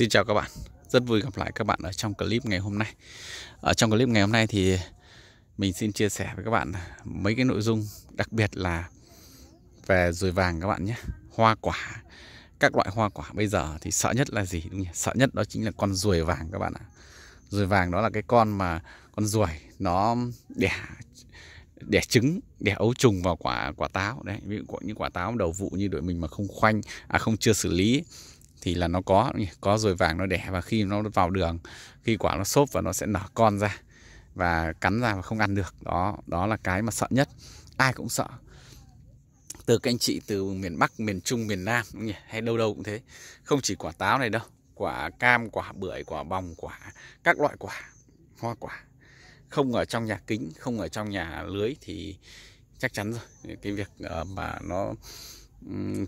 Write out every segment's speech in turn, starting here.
Xin chào các bạn, rất vui gặp lại các bạn ở trong clip ngày hôm nay Ở trong clip ngày hôm nay thì mình xin chia sẻ với các bạn mấy cái nội dung đặc biệt là về ruồi vàng các bạn nhé Hoa quả, các loại hoa quả bây giờ thì sợ nhất là gì? Đúng nhỉ? Sợ nhất đó chính là con ruồi vàng các bạn ạ Ruồi vàng đó là cái con mà con ruồi nó đẻ đẻ trứng đẻ ấu trùng vào quả quả táo đấy ví dụ những quả táo đầu vụ như đội mình mà không khoanh à không chưa xử lý thì là nó có có rồi vàng nó đẻ và khi nó vào đường khi quả nó xốp và nó sẽ nở con ra và cắn ra và không ăn được đó đó là cái mà sợ nhất ai cũng sợ từ các anh chị từ miền Bắc miền Trung miền Nam đúng nhỉ? hay đâu đâu cũng thế không chỉ quả táo này đâu quả cam quả bưởi quả bòng quả các loại quả hoa quả không ở trong nhà kính không ở trong nhà lưới thì chắc chắn rồi cái việc ờ, mà nó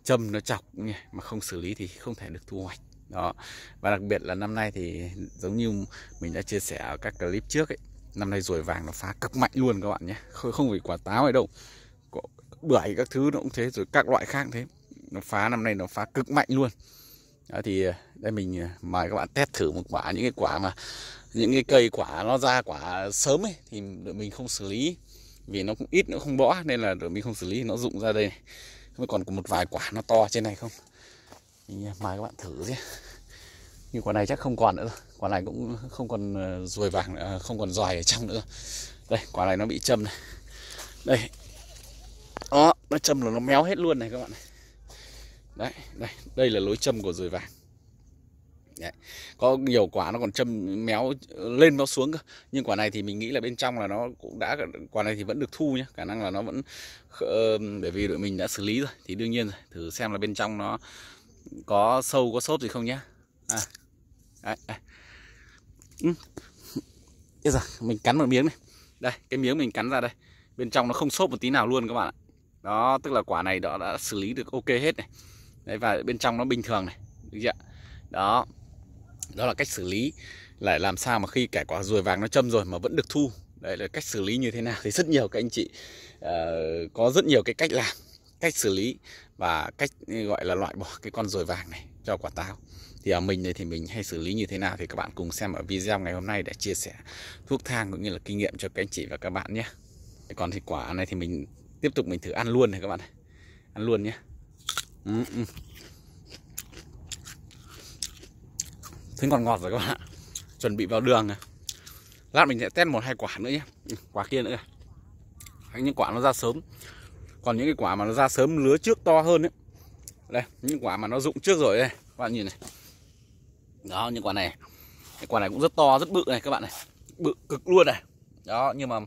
châm nó chọc nhỉ mà không xử lý thì không thể được thu hoạch đó và đặc biệt là năm nay thì giống như mình đã chia sẻ ở các clip trước ấy năm nay ruồi vàng nó phá cực mạnh luôn các bạn nhé không không vì quả táo hay đâu Có bưởi các thứ nó cũng thế rồi các loại khác thế nó phá năm nay nó phá cực mạnh luôn đó thì ờ, đây mình ờ, mời các bạn test thử một quả những cái quả mà những cái cây quả nó ra quả sớm ấy thì mình không xử lý vì nó cũng ít nó không bỏ nên là mình không xử lý nó rụng ra đây này Mới còn một vài quả nó to trên này không Mình à, mời các bạn thử chứ Như quả này chắc không còn nữa rồi Quả này cũng không còn ờ, ruồi vàng nữa, à, Không còn giòi ở trong nữa Đây quả này nó bị châm này Đây Đó nó châm là nó méo hết luôn này các bạn này Đấy đây đây là lối châm của ruồi vàng Đấy. Có nhiều quả nó còn châm méo lên nó xuống cơ. Nhưng quả này thì mình nghĩ là bên trong là nó cũng đã quả này thì vẫn được thu nhá, khả năng là nó vẫn bởi vì đội mình đã xử lý rồi thì đương nhiên rồi, thử xem là bên trong nó có sâu có xốp gì không nhá. À. Đấy, đấy. Ừ. Bây giờ mình cắn một miếng này. Đây, cái miếng mình cắn ra đây. Bên trong nó không xốp một tí nào luôn các bạn ạ. Đó, tức là quả này đó đã xử lý được ok hết này. Đấy và bên trong nó bình thường này, được chưa ạ? Đó đó là cách xử lý là làm sao mà khi kẻ quả ruồi vàng nó châm rồi mà vẫn được thu đấy là cách xử lý như thế nào thì rất nhiều các anh chị uh, có rất nhiều cái cách làm cách xử lý và cách ừ, gọi là loại bỏ cái con ruồi vàng này cho quả táo thì ở mình này thì mình hay xử lý như thế nào thì các bạn cùng xem ở video ngày hôm nay để chia sẻ thuốc thang cũng như là kinh nghiệm cho các anh chị và các bạn nhé còn thì quả này thì mình tiếp tục mình thử ăn luôn này các bạn ăn luôn nhé ừ, ừ. thấy ngọt ngọt rồi các bạn ạ chuẩn bị vào đường này. lát mình sẽ test một hai quả nữa nhé ừ, quả kia nữa những quả nó ra sớm còn những cái quả mà nó ra sớm lứa trước to hơn đấy đây những quả mà nó rụng trước rồi đây các bạn nhìn này đó những quả này cái quả này cũng rất to rất bự này các bạn này bự cực luôn này đó nhưng mà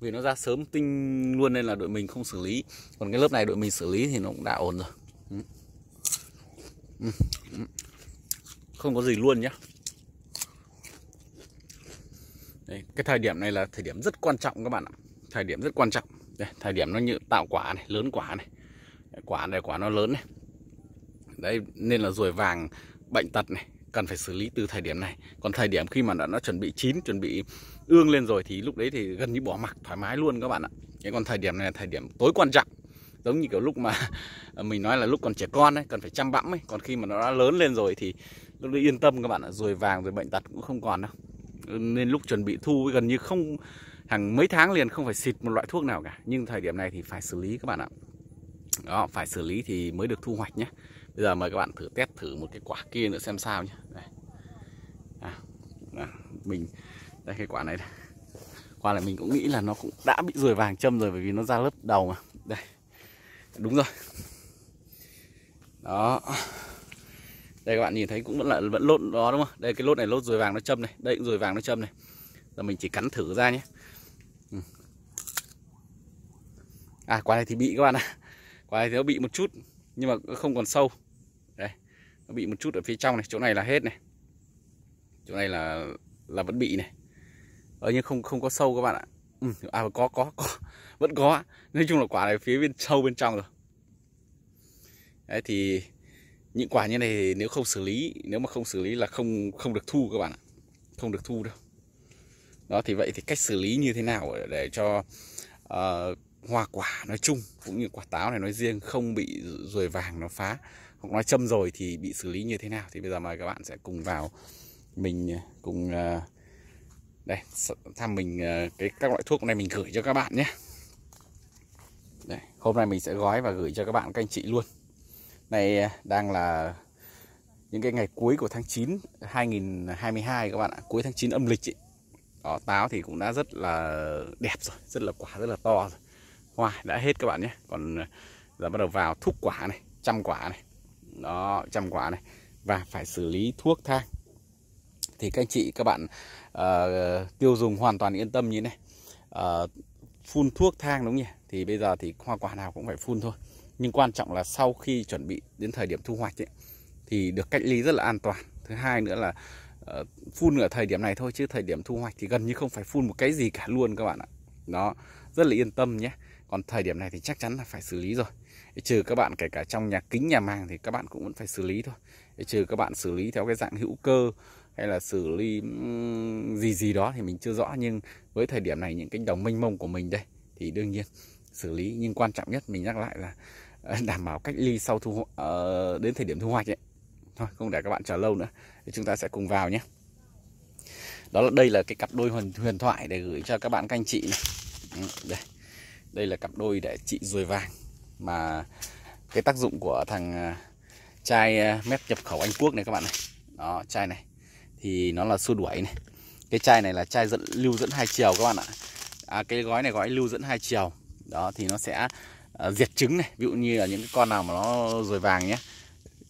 vì nó ra sớm tinh luôn nên là đội mình không xử lý còn cái lớp này đội mình xử lý thì nó cũng đã ổn rồi ừ. Ừ. ừ không có gì luôn nhé Đấy, cái thời điểm này là thời điểm rất quan trọng các bạn ạ thời điểm rất quan trọng Đây, thời điểm nó như tạo quả này lớn quả này Đấy, quả này quả nó lớn này Đấy, nên là ruồi vàng bệnh tật này cần phải xử lý từ thời điểm này còn thời điểm khi mà nó, nó chuẩn bị chín chuẩn bị ương lên rồi thì lúc đấy thì gần như bỏ mặc thoải mái luôn các bạn ạ cái còn thời điểm này là thời điểm tối quan trọng giống như kiểu lúc mà mình nói là lúc còn trẻ con ấy cần phải chăm bẵm ấy còn khi mà nó đã lớn lên rồi thì lúc đấy yên tâm các bạn ạ rồi vàng rồi bệnh tật cũng không còn đâu nên lúc chuẩn bị thu gần như không hàng mấy tháng liền không phải xịt một loại thuốc nào cả nhưng thời điểm này thì phải xử lý các bạn ạ đó phải xử lý thì mới được thu hoạch nhé bây giờ mời các bạn thử test thử một cái quả kia nữa xem sao nhé đây. À, à, mình đây cái quả này đây. quả này mình cũng nghĩ là nó cũng đã bị ruồi vàng châm rồi bởi vì nó ra lớp đầu mà đây đúng rồi đó đây các bạn nhìn thấy cũng vẫn là vẫn lốt đó đúng không đây cái lốt này lốt ruồi vàng nó châm này đây cũng ruồi vàng nó châm này giờ mình chỉ cắn thử ra nhé ừ. à quả này thì bị các bạn ạ quả này thì nó bị một chút nhưng mà không còn sâu đây nó bị một chút ở phía trong này chỗ này là hết này chỗ này là là vẫn bị này ở nhưng không không có sâu các bạn ạ ừ, à có có có vẫn có nói chung là quả này phía bên sâu bên trong rồi đấy thì những quả như này thì nếu không xử lý nếu mà không xử lý là không không được thu các bạn ạ không được thu đâu đó thì vậy thì cách xử lý như thế nào để cho uh, hoa quả nói chung cũng như quả táo này nói riêng không bị ruồi vàng nó phá hoặc nói châm rồi thì bị xử lý như thế nào thì bây giờ mời các bạn sẽ cùng vào mình ờ, cùng uh, đây tham mình uh, cái các loại thuốc này mình gửi cho các bạn nhé đây, hôm nay mình sẽ gói và gửi cho các bạn các anh chị luôn này à, đang là những cái ngày cuối của tháng 9 2022 các bạn ạ, cuối tháng 9 âm lịch ấy. Đó, táo thì cũng đã rất là đẹp rồi, rất là quả rất là to rồi. Hoa đã hết các bạn nhé. Còn à, giờ bắt đầu vào thúc quả này, trăm quả này. Đó, trăm quả này và phải xử lý thuốc thang. Thì các anh chị các bạn uh, tiêu dùng hoàn toàn yên tâm như này. Uh, phun thuốc thang đúng không nhỉ? Thì bây giờ thì hoa quả nào cũng phải phun thôi nhưng quan trọng là sau khi chuẩn bị đến thời điểm thu hoạch ấy, thì được cách ly rất là an toàn thứ hai nữa là uh, phun ở thời điểm này thôi chứ thời điểm thu hoạch thì gần như không phải phun một cái gì cả luôn các bạn ạ đó rất là yên tâm nhé còn thời điểm này thì chắc chắn là phải xử lý rồi trừ các bạn kể cả trong nhà kính nhà màng thì các bạn cũng vẫn phải xử lý thôi trừ các bạn xử lý theo cái dạng hữu cơ hay là xử lý gì gì đó thì mình chưa rõ nhưng với thời điểm này những cánh đồng mênh mông của mình đây thì đương nhiên xử lý nhưng quan trọng nhất mình nhắc lại là đảm bảo cách ly sau thu uh, đến thời điểm thu hoạch ấy. Thôi không để các bạn chờ lâu nữa thì chúng ta sẽ cùng vào nhé đó là đây là cái cặp đôi huyền thoại để gửi cho các bạn canh chị này. Đây. đây là cặp đôi để chị ruồi vàng mà cái tác dụng của thằng chai ờ, ờ, mép nhập khẩu Anh Quốc này các bạn này đó chai này thì nó là xua đuổi này cái chai này là chai dẫn lưu dẫn hai chiều các bạn ạ à, cái gói này gói lưu dẫn hai chiều đó thì nó sẽ Ờ, diệt trứng này ví dụ như là những cái con nào mà nó rồi vàng nhé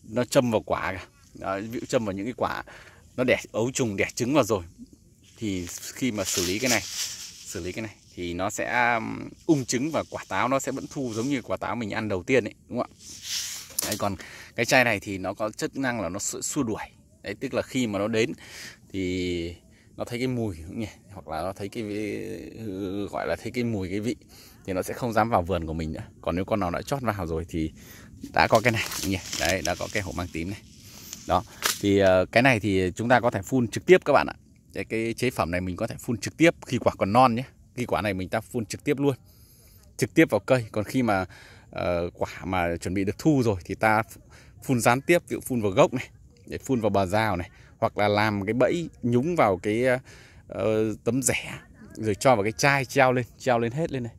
nó châm vào quả đó, ví dụ châm vào những cái quả nó đẻ ấu trùng đẻ trứng vào rồi thì khi mà xử lý cái này xử lý cái này thì nó sẽ ung trứng và quả táo nó sẽ vẫn thu giống như quả táo mình ăn đầu tiên ấy đúng không ạ đấy, còn cái chai này thì nó có chức năng là nó xua đuổi đấy tức là khi mà nó đến thì nó thấy cái mùi đúng không nhỉ hoặc là nó thấy cái gọi là thấy cái mùi cái vị thì nó sẽ không dám vào vườn của mình nữa còn nếu con nào đã chót vào rồi thì đã có cái này nhỉ đấy đã có cái hổ mang tím này đó thì ờ, cái này thì chúng ta có thể phun trực tiếp các bạn ạ cái, cái chế phẩm này mình có thể phun trực tiếp khi quả còn non nhé khi quả này mình ta phun trực tiếp luôn trực tiếp vào cây còn khi mà uh, quả mà chuẩn bị được thu rồi thì ta phun gián tiếp ví dụ phun vào gốc này để phun vào bờ rào này hoặc là làm cái bẫy nhúng vào cái uh, tấm rẻ rồi cho vào cái chai treo lên treo lên hết lên này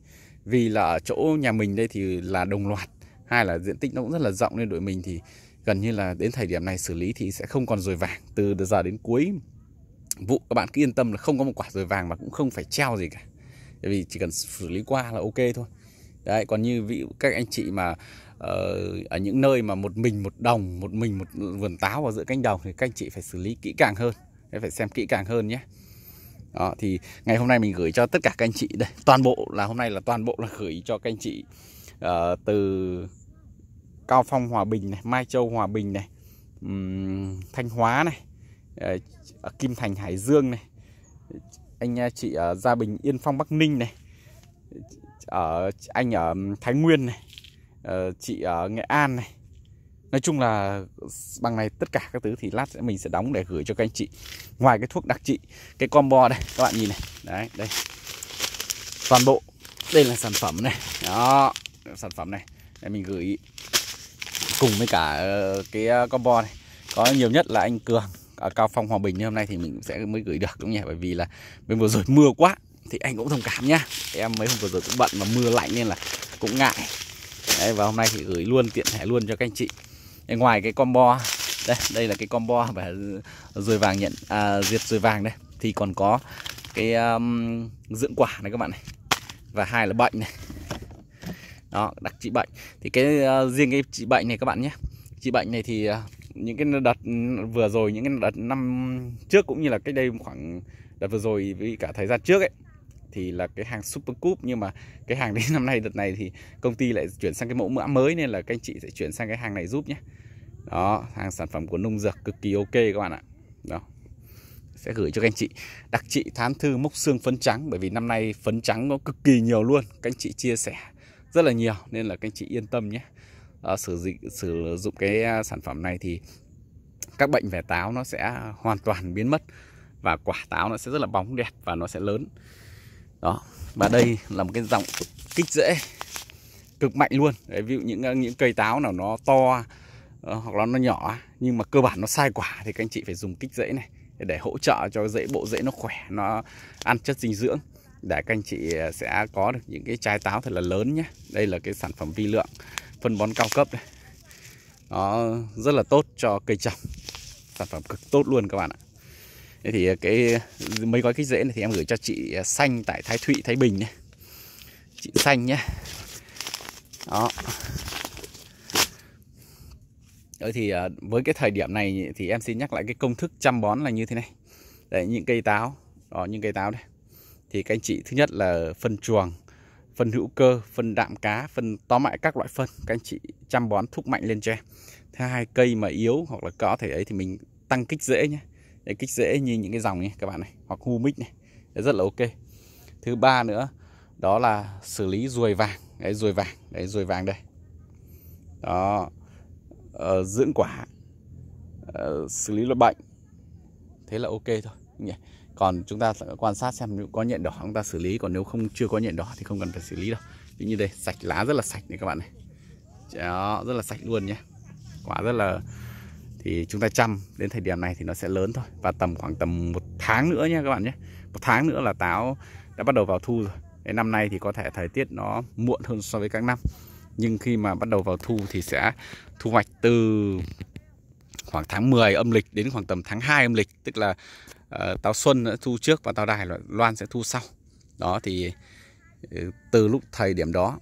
vì là ở chỗ nhà mình đây thì là đồng loạt hai là diện tích nó cũng rất là rộng nên đội mình thì gần như là đến thời điểm này xử lý thì sẽ không còn rồi vàng từ giờ đến cuối vụ các bạn cứ yên tâm là không có một quả rồi vàng mà cũng không phải treo gì cả bởi vì chỉ cần xử lý qua là ok thôi đấy còn như vị các anh chị mà ờ, ở những nơi mà một mình một đồng một mình một vườn táo vào giữa cánh đồng thì các anh chị phải xử lý kỹ càng hơn phải xem kỹ càng hơn nhé đó thì ngày hôm nay mình gửi cho tất cả các anh chị đây toàn bộ là hôm nay là toàn bộ là gửi cho các anh chị uh, từ Cao Phong Hòa Bình này Mai Châu Hòa Bình này um, Thanh Hóa này uh, Kim Thành Hải Dương này anh ờ, chị ở Gia Bình Yên Phong Bắc Ninh này ở anh ở Thái Nguyên này chị ở Nghệ An này nói chung là bằng này tất cả các thứ thì lát sẽ mình sẽ đóng để gửi cho các anh chị ngoài cái thuốc đặc trị cái combo đây các bạn nhìn này đấy đây toàn bộ đây là sản phẩm này đó sản phẩm này để mình gửi cùng với cả ờ, cái ờ, combo này có nhiều nhất là anh cường ở à, cao phong hòa bình hôm nay thì mình sẽ mới gửi được đúng nhỉ bởi vì là bên vừa rồi mưa quá thì anh cũng thông cảm nhá em mấy hôm vừa rồi cũng bận mà mưa lạnh nên là cũng ngại Đấy, và hôm nay thì gửi luôn tiện thể luôn cho các anh chị ngoài cái combo đây đây là cái combo và rùi vàng nhận à, diệt rùi vàng đây thì còn có cái um, dưỡng quả này các bạn này và hai là bệnh này đó đặc trị bệnh thì cái uh, riêng cái trị bệnh này các bạn nhé trị bệnh này thì uh, những cái đợt vừa rồi những cái đợt năm trước cũng như là cách đây khoảng đợt vừa rồi với cả thời gian trước ấy thì là cái hàng Super cup nhưng mà cái hàng đến năm nay đợt này thì công ty lại chuyển sang cái mẫu mã mới nên là các anh chị sẽ chuyển sang cái hàng này giúp nhé đó hàng sản phẩm của nông dược cực kỳ ok các bạn ạ đó sẽ gửi cho các anh chị đặc trị thán thư mốc xương phấn trắng bởi vì năm nay phấn trắng nó cực kỳ nhiều luôn các anh chị chia sẻ rất là nhiều nên là các anh chị yên tâm nhé à, sử dụng sử dụng cái à, sản phẩm này thì các bệnh về táo nó sẽ hoàn toàn biến mất và quả táo nó sẽ rất là bóng đẹp và nó sẽ lớn đó và đây là một cái dòng kích rễ cực mạnh luôn đấy, ví dụ những ờ, những cây táo nào nó to ờ, hoặc là nó nhỏ nhưng mà cơ bản nó sai quả thì các anh chị phải dùng kích rễ này để hỗ trợ cho rễ bộ rễ nó khỏe nó ăn chất dinh dưỡng để các anh chị ờ, sẽ có được những cái trái táo thật là lớn nhé đây là cái sản phẩm vi lượng phân bón cao cấp này nó rất là tốt cho cây trồng sản phẩm cực tốt luôn các bạn ạ thế thì à, cái mấy gói kích rễ này thì em gửi cho chị à, xanh tại thái thụy thái bình nhé chị xanh nhé đó Đấy thì à, với cái thời điểm này thì em xin nhắc lại cái công thức chăm bón là như thế này. Đấy những cây táo, đó những cây táo đây, Thì các anh chị thứ nhất là phân chuồng, phân hữu cơ, phân đạm cá, phân tó mại các loại phân các anh chị chăm bón thúc mạnh lên cho em. Thứ hai cây mà yếu hoặc là có thể ấy thì mình tăng kích rễ nhé để kích rễ như những cái dòng này các bạn này hoặc humic này đấy, rất là ok thứ ba nữa đó là xử lý ruồi vàng cái ruồi vàng đấy ruồi vàng đây đó ờ, dưỡng quả ờ, xử lý loại bệnh thế là ok thôi nhỉ còn chúng ta quan sát xem nếu có nhện đỏ chúng ta xử lý còn nếu không chưa có nhện đỏ thì không cần phải xử lý đâu Ví như đây sạch lá rất là sạch này các bạn này đó rất là sạch luôn nhé quả rất là thì chúng ta chăm đến thời điểm này thì nó sẽ lớn thôi và tầm khoảng tầm một tháng nữa nhé các bạn nhé một tháng nữa là táo đã bắt đầu vào thu rồi Đấy, năm nay thì có thể thời tiết nó muộn hơn so với các năm nhưng khi mà bắt đầu vào thu thì sẽ thu hoạch từ khoảng tháng 10 âm lịch đến khoảng tầm tháng 2 âm lịch tức là uh, táo xuân đã thu trước và táo đài loan sẽ thu sau đó thì ờ, từ lúc thời điểm đó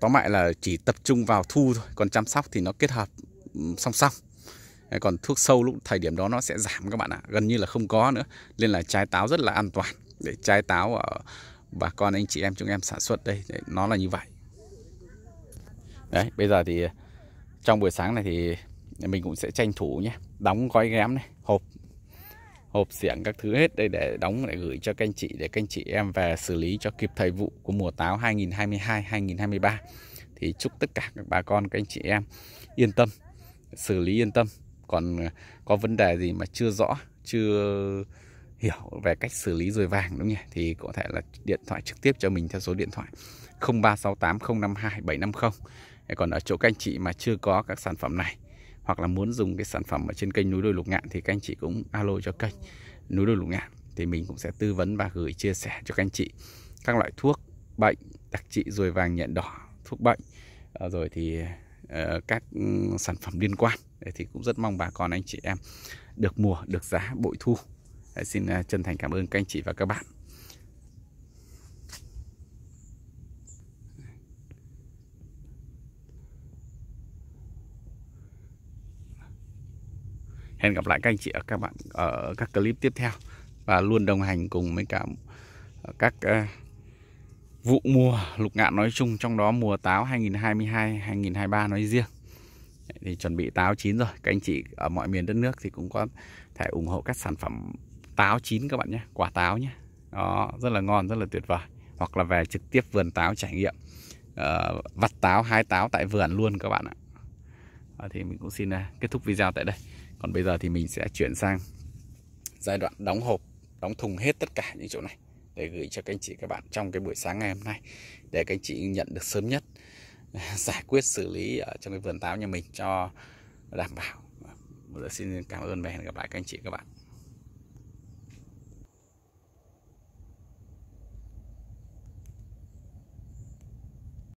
tóm lại là chỉ tập trung vào thu thôi còn chăm sóc thì nó kết hợp song song còn thuốc sâu lúc thời điểm đó nó sẽ giảm các bạn ạ gần như là không có nữa nên là trái táo rất là an toàn để trái táo ở bà con anh chị em chúng em sản xuất đây nó là như vậy đấy bây giờ thì trong buổi sáng này thì mình cũng sẽ tranh thủ nhé đóng gói ghém này hộp hộp xiển các thứ hết đây để đóng để gửi cho các anh chị để các anh chị em về xử lý cho kịp thời vụ của mùa táo 2022 2023 thì chúc tất cả các bà con các anh chị em yên tâm xử lý yên tâm còn ờ, có vấn đề gì mà chưa rõ chưa hiểu về cách xử lý rồi vàng đúng không nhỉ thì có thể là điện thoại trực tiếp cho mình theo số điện thoại 0368052750 052 còn ở chỗ các anh chị mà chưa có các sản phẩm này hoặc là muốn dùng cái sản phẩm ở trên kênh núi đôi lục ngạn thì các anh chị cũng alo cho kênh núi đôi lục ngạn thì mình cũng sẽ tư vấn và gửi chia sẻ cho các anh chị các loại thuốc bệnh đặc trị rồi vàng nhện đỏ thuốc bệnh ờ, rồi thì ờ, các ừ, sản phẩm liên quan Đấy, thì cũng rất mong bà con anh chị em được mùa, được giá bội thu. Đấy, xin à, chân thành cảm ơn các anh chị và các bạn. Hẹn gặp lại các anh chị ở các bạn ở các clip tiếp theo và luôn đồng hành cùng với cả à, các à, vụ mùa lục ngạn nói chung trong đó mùa táo 2022 2023 nói riêng thì chuẩn bị táo chín rồi các anh chị ở mọi miền đất nước thì cũng có thể ủng hộ các sản phẩm táo chín các bạn nhé quả táo nhé đó rất là ngon rất là tuyệt vời hoặc là về trực tiếp vườn táo trải nghiệm uh, vặt táo hai táo tại vườn luôn các bạn ạ à, thì mình cũng xin uh, kết thúc video tại đây còn bây giờ thì mình sẽ chuyển sang giai đoạn đóng hộp đóng thùng hết tất cả những chỗ này để gửi cho các anh chị các bạn trong cái buổi sáng ngày hôm nay để các anh chị nhận được sớm nhất giải quyết xử lý ở trong cái vườn táo nhà mình cho đảm bảo vâng, xin cảm ơn và hẹn gặp lại các anh chị các bạn